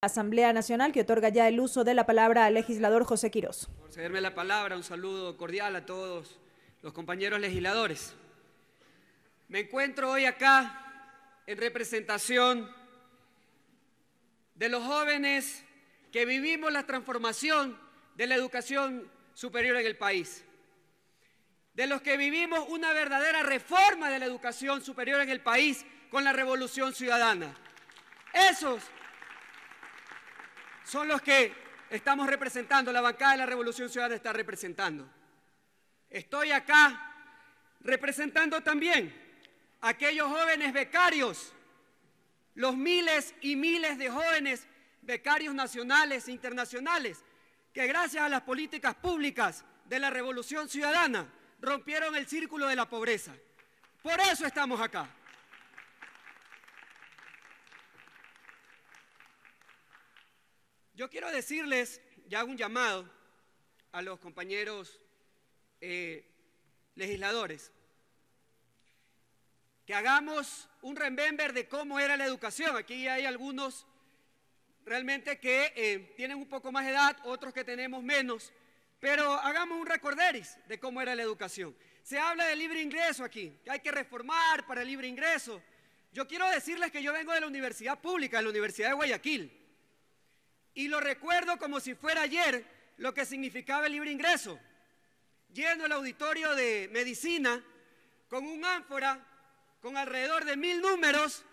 Asamblea Nacional que otorga ya el uso de la palabra al legislador José Quirós. Por cederme la palabra, un saludo cordial a todos los compañeros legisladores. Me encuentro hoy acá en representación de los jóvenes que vivimos la transformación de la educación superior en el país, de los que vivimos una verdadera reforma de la educación superior en el país con la revolución ciudadana. Esos son los que estamos representando, la bancada de la Revolución Ciudadana está representando. Estoy acá representando también a aquellos jóvenes becarios, los miles y miles de jóvenes becarios nacionales e internacionales que gracias a las políticas públicas de la Revolución Ciudadana rompieron el círculo de la pobreza. Por eso estamos acá. Yo quiero decirles, ya hago un llamado a los compañeros eh, legisladores, que hagamos un remember de cómo era la educación. Aquí hay algunos realmente que eh, tienen un poco más de edad, otros que tenemos menos, pero hagamos un recorderis de cómo era la educación. Se habla de libre ingreso aquí, que hay que reformar para el libre ingreso. Yo quiero decirles que yo vengo de la universidad pública, de la Universidad de Guayaquil. Y lo recuerdo como si fuera ayer lo que significaba el libre ingreso. yendo al auditorio de medicina con un ánfora con alrededor de mil números,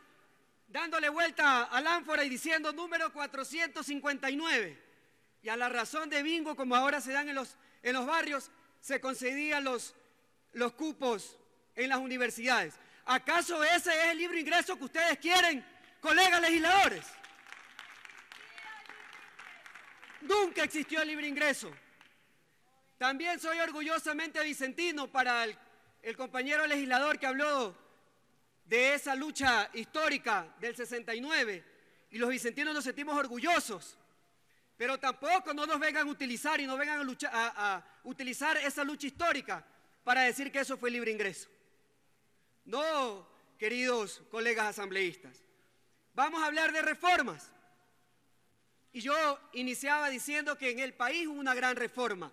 dándole vuelta al ánfora y diciendo número 459. Y a la razón de bingo, como ahora se dan en los, en los barrios, se concedían los, los cupos en las universidades. ¿Acaso ese es el libre ingreso que ustedes quieren, colegas legisladores? Nunca existió el libre ingreso. También soy orgullosamente vicentino para el, compañero legislador que habló de esa lucha histórica del 69 y los vicentinos nos sentimos orgullosos, pero tampoco no nos vengan a utilizar y no vengan a, a utilizar esa lucha histórica para decir que eso fue libre ingreso. No, queridos colegas asambleístas. Vamos a hablar de reformas. Y yo iniciaba diciendo que en el país hubo una gran reforma.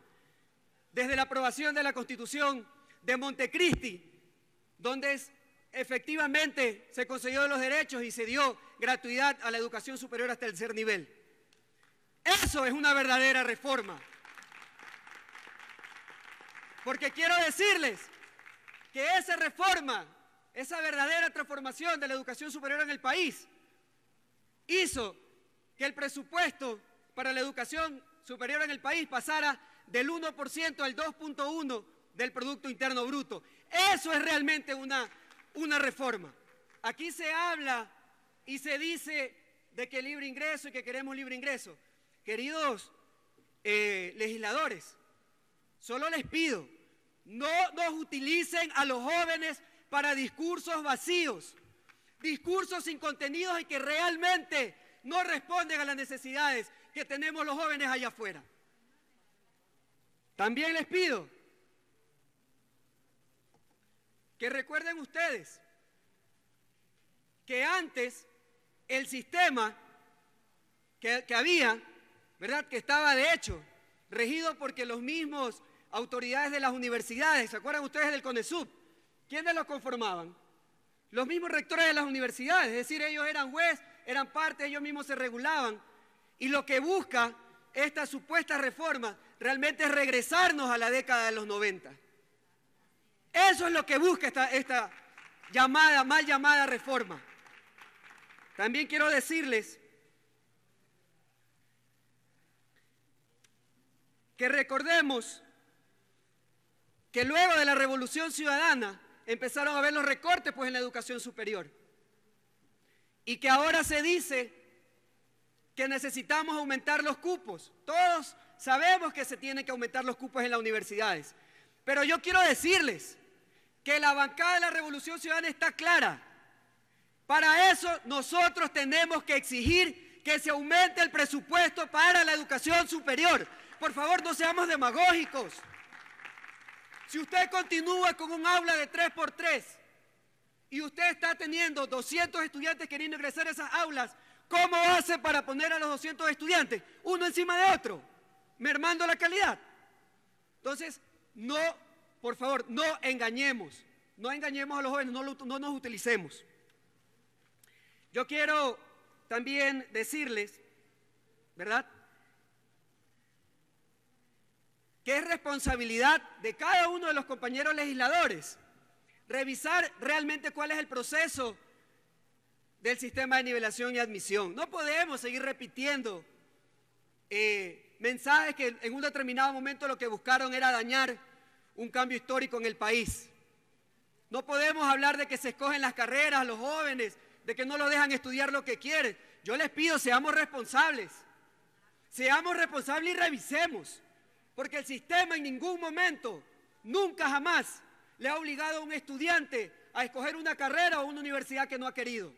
Desde la aprobación de la Constitución de Montecristi, donde efectivamente se concedió los derechos y se dio gratuidad a la educación superior hasta el tercer nivel. Eso es una verdadera reforma. Porque quiero decirles que esa reforma, esa verdadera transformación de la educación superior en el país, hizo que el presupuesto para la educación superior en el país pasara del 1% al 2.1% del Producto Interno Bruto. Eso es realmente una, una reforma. Aquí se habla y se dice de que libre ingreso y que queremos libre ingreso. Queridos eh, legisladores, solo les pido, no nos utilicen a los jóvenes para discursos vacíos, discursos sin contenidos y que realmente no responden a las necesidades que tenemos los jóvenes allá afuera. También les pido que recuerden ustedes que antes el sistema que, había, ¿verdad? Que estaba de hecho regido porque los mismos autoridades de las universidades, ¿se acuerdan ustedes del CONESUB? ¿Quiénes lo conformaban? Los mismos rectores de las universidades, es decir, ellos eran juez, eran parte, ellos mismos se regulaban. Y lo que busca esta supuesta reforma realmente es regresarnos a la década de los 90. Eso es lo que busca esta, llamada, mal llamada reforma. También quiero decirles que recordemos que luego de la Revolución Ciudadana empezaron a ver los recortes pues, en la educación superior. Y que ahora se dice que necesitamos aumentar los cupos. Todos sabemos que se tienen que aumentar los cupos en las universidades. Pero yo quiero decirles que la bancada de la Revolución Ciudadana está clara. Para eso nosotros tenemos que exigir que se aumente el presupuesto para la educación superior. Por favor, no seamos demagógicos. Si usted continúa con un aula de 3 por 3 y usted está teniendo 200 estudiantes queriendo ingresar a esas aulas, ¿cómo hace para poner a los 200 estudiantes uno encima de otro, mermando la calidad? Entonces, no, por favor, no engañemos, no engañemos a los jóvenes, no, no nos utilicemos. Yo quiero también decirles, ¿verdad? Que es responsabilidad de cada uno de los compañeros legisladores revisar realmente cuál es el proceso del sistema de nivelación y admisión. No podemos seguir repitiendo eh, mensajes que en un determinado momento lo que buscaron era dañar un cambio histórico en el país. No podemos hablar de que se escogen las carreras, los jóvenes, de que no lo dejan estudiar lo que quieren. Yo les pido, seamos responsables. Seamos responsables y revisemos. Porque el sistema en ningún momento, nunca jamás, le ha obligado a un estudiante a escoger una carrera o una universidad que no ha querido.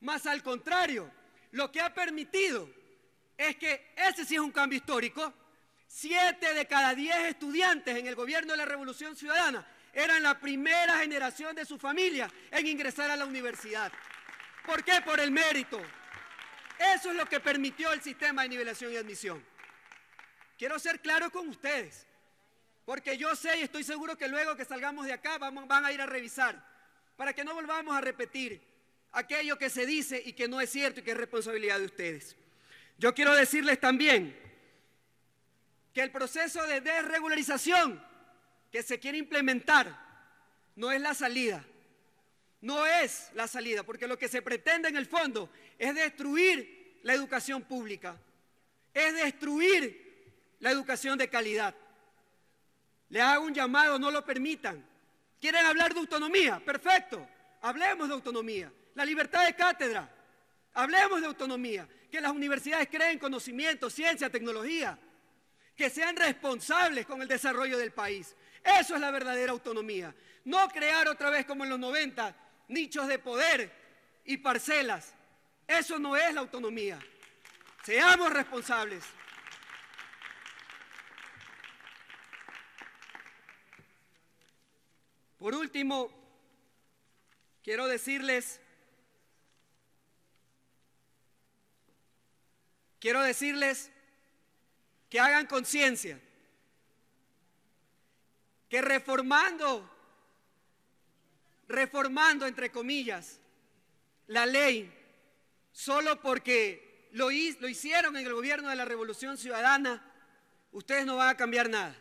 Más al contrario, lo que ha permitido es que ese sí es un cambio histórico. Siete de cada diez estudiantes en el gobierno de la Revolución Ciudadana eran la primera generación de su familia en ingresar a la universidad. ¿Por qué? Por el mérito. Eso es lo que permitió el sistema de nivelación y admisión. Quiero ser claro con ustedes. Porque yo sé y estoy seguro que luego que salgamos de acá vamos, van a ir a revisar para que no volvamos a repetir aquello que se dice y que no es cierto y que es responsabilidad de ustedes. Yo quiero decirles también que el proceso de desregularización que se quiere implementar no es la salida, no es la salida, porque lo que se pretende en el fondo es destruir la educación pública, es destruir la educación de calidad. Le hago un llamado, no lo permitan. ¿Quieren hablar de autonomía? Perfecto. Hablemos de autonomía. La libertad de cátedra. Hablemos de autonomía. Que las universidades creen conocimiento, ciencia, tecnología. Que sean responsables con el desarrollo del país. Eso es la verdadera autonomía. No crear otra vez como en los 90 nichos de poder y parcelas. Eso no es la autonomía. Seamos responsables. Por último, quiero decirles, quiero decirles que hagan conciencia, que reformando, reformando entre comillas, la ley, solo porque lo, lo hicieron en el gobierno de la Revolución Ciudadana, ustedes no van a cambiar nada.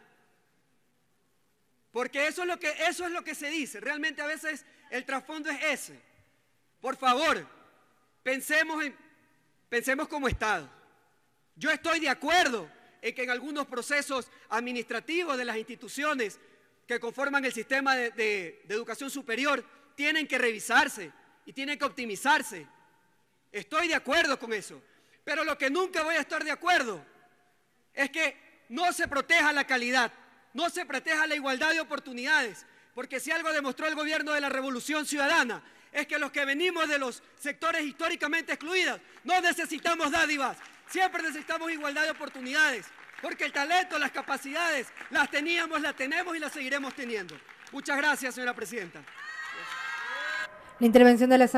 Porque eso es lo que, eso es lo que se dice. Realmente a veces el trasfondo es ese. Por favor, pensemos, pensemos como Estado. Yo estoy de acuerdo en que en algunos procesos administrativos de las instituciones que conforman el sistema de educación superior tienen que revisarse y tienen que optimizarse. Estoy de acuerdo con eso. Pero lo que nunca voy a estar de acuerdo es que no se proteja la calidad no se proteja la igualdad de oportunidades, porque si algo demostró el gobierno de la Revolución Ciudadana es que los que venimos de los sectores históricamente excluidos no necesitamos dádivas, siempre necesitamos igualdad de oportunidades, porque el talento, las capacidades, las teníamos, las tenemos y las seguiremos teniendo. Muchas gracias, señora presidenta. La intervención de la